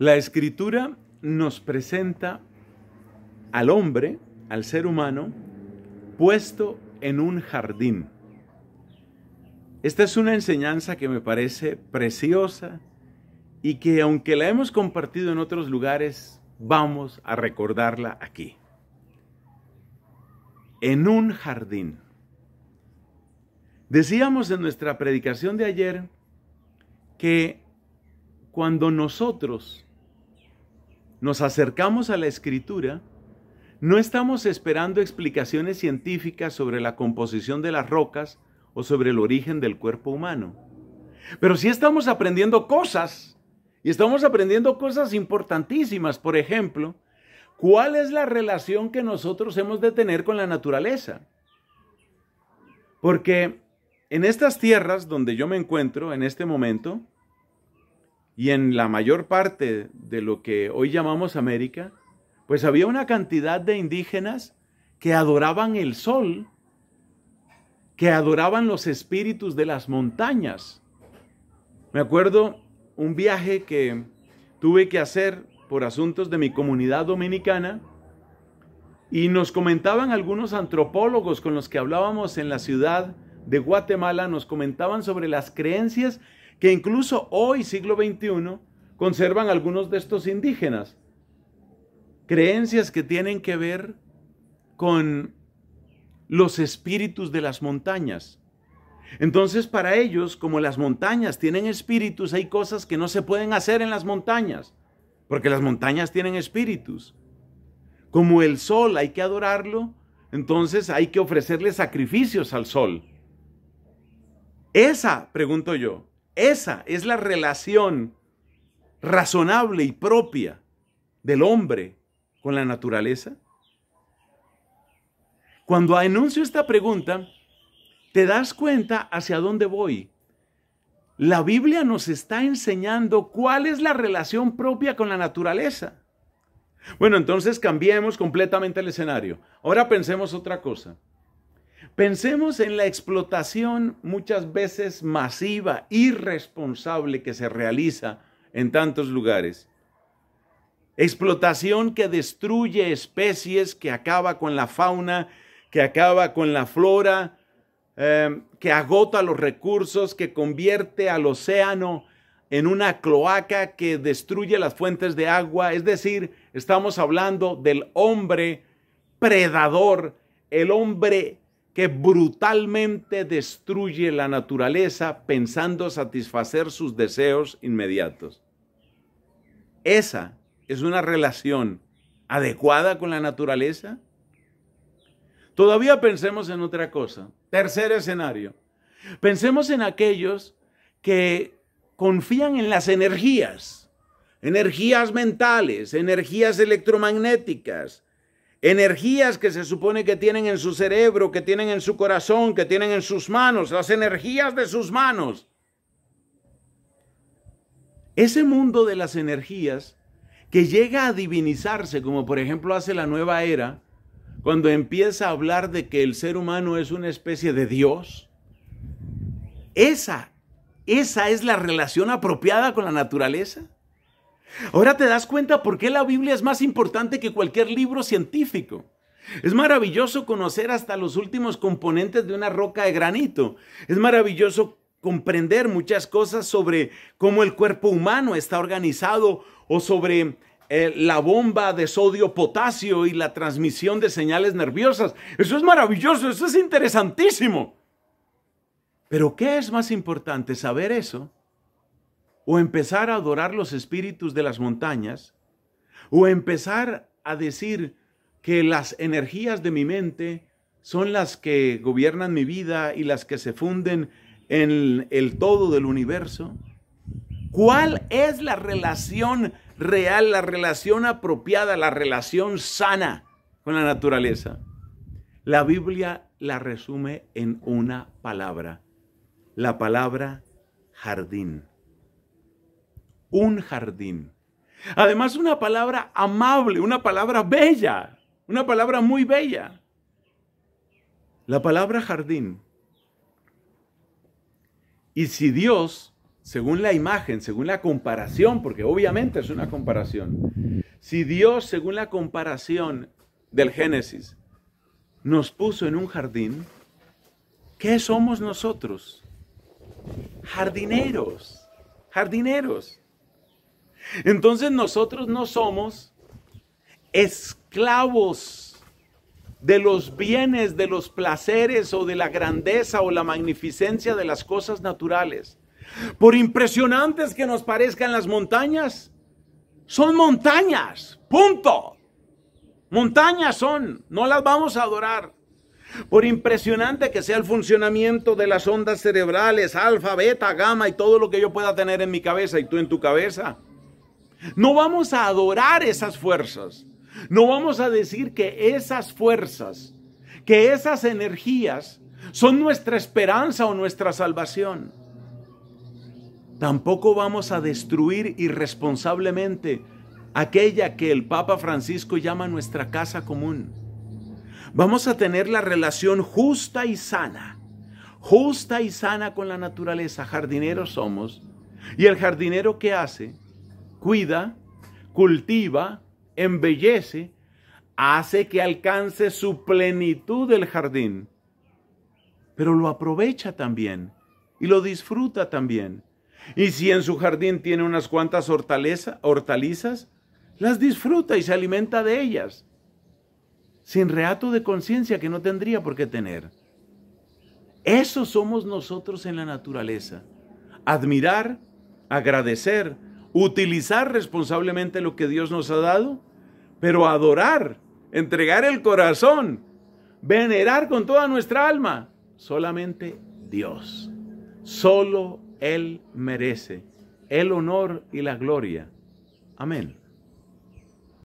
La escritura nos presenta al hombre, al ser humano, puesto en un jardín. Esta es una enseñanza que me parece preciosa y que aunque la hemos compartido en otros lugares, vamos a recordarla aquí. En un jardín. Decíamos en nuestra predicación de ayer que cuando nosotros nos acercamos a la escritura, no estamos esperando explicaciones científicas sobre la composición de las rocas o sobre el origen del cuerpo humano. Pero sí estamos aprendiendo cosas y estamos aprendiendo cosas importantísimas. Por ejemplo, ¿cuál es la relación que nosotros hemos de tener con la naturaleza? Porque en estas tierras donde yo me encuentro en este momento, y en la mayor parte de lo que hoy llamamos América, pues había una cantidad de indígenas que adoraban el sol, que adoraban los espíritus de las montañas. Me acuerdo un viaje que tuve que hacer por asuntos de mi comunidad dominicana y nos comentaban algunos antropólogos con los que hablábamos en la ciudad de Guatemala, nos comentaban sobre las creencias que incluso hoy, siglo XXI, conservan algunos de estos indígenas. Creencias que tienen que ver con los espíritus de las montañas. Entonces para ellos, como las montañas tienen espíritus, hay cosas que no se pueden hacer en las montañas, porque las montañas tienen espíritus. Como el sol hay que adorarlo, entonces hay que ofrecerle sacrificios al sol. Esa, pregunto yo, esa es la relación razonable y propia del hombre con la naturaleza. Cuando anuncio esta pregunta, te das cuenta hacia dónde voy. La Biblia nos está enseñando cuál es la relación propia con la naturaleza. Bueno, entonces cambiemos completamente el escenario. Ahora pensemos otra cosa. Pensemos en la explotación muchas veces masiva, irresponsable que se realiza en tantos lugares. Explotación que destruye especies, que acaba con la fauna, que acaba con la flora, em, que agota los recursos, que convierte al océano en una cloaca que destruye las fuentes de agua. Es decir, estamos hablando del hombre predador, el hombre que brutalmente destruye la naturaleza pensando satisfacer sus deseos inmediatos. Esa es una relación adecuada con la naturaleza. Todavía pensemos en otra cosa. Tercer escenario. Pensemos en aquellos que confían en las energías, energías mentales, energías electromagnéticas, energías que se supone que tienen en su cerebro, que tienen en su corazón, que tienen en sus manos, las energías de sus manos. Ese mundo de las energías que llega a divinizarse, como por ejemplo hace la nueva era, cuando empieza a hablar de que el ser humano es una especie de Dios, esa, esa es la relación apropiada con la naturaleza. Ahora te das cuenta por qué la Biblia es más importante que cualquier libro científico. Es maravilloso conocer hasta los últimos componentes de una roca de granito. Es maravilloso comprender muchas cosas sobre cómo el cuerpo humano está organizado o sobre eh, la bomba de sodio potasio y la transmisión de señales nerviosas. Eso es maravilloso, eso es interesantísimo. Pero ¿qué es más importante? ¿Saber eso o empezar a adorar los espíritus de las montañas, o empezar a decir que las energías de mi mente son las que gobiernan mi vida y las que se funden en el todo del universo? ¿Cuál es la relación real, la relación apropiada, la relación sana con la naturaleza? La Biblia la resume en una palabra, la palabra jardín un jardín. Además, una palabra amable, una palabra bella, una palabra muy bella. La palabra jardín. Y si Dios, según la imagen, según la comparación, porque obviamente es una comparación, si Dios, según la comparación del Génesis, nos puso en un jardín, ¿qué somos nosotros? Jardineros, jardineros. Entonces nosotros no somos esclavos de los bienes, de los placeres o de la grandeza o la magnificencia de las cosas naturales. Por impresionantes que nos parezcan las montañas, son montañas, punto. Montañas son, no las vamos a adorar. Por impresionante que sea el funcionamiento de las ondas cerebrales, alfa, beta, gamma y todo lo que yo pueda tener en mi cabeza y tú en tu cabeza, no vamos a adorar esas fuerzas. No vamos a decir que esas fuerzas, que esas energías son nuestra esperanza o nuestra salvación. Tampoco vamos a destruir irresponsablemente aquella que el Papa Francisco llama nuestra casa común. Vamos a tener la relación justa y sana, justa y sana con la naturaleza. Jardineros somos. Y el jardinero que hace cuida, cultiva, embellece, hace que alcance su plenitud el jardín, pero lo aprovecha también y lo disfruta también. Y si en su jardín tiene unas cuantas hortalizas, las disfruta y se alimenta de ellas, sin reato de conciencia que no tendría por qué tener. Eso somos nosotros en la naturaleza. Admirar, agradecer, utilizar responsablemente lo que Dios nos ha dado, pero adorar, entregar el corazón, venerar con toda nuestra alma, solamente Dios. Solo Él merece el honor y la gloria. Amén.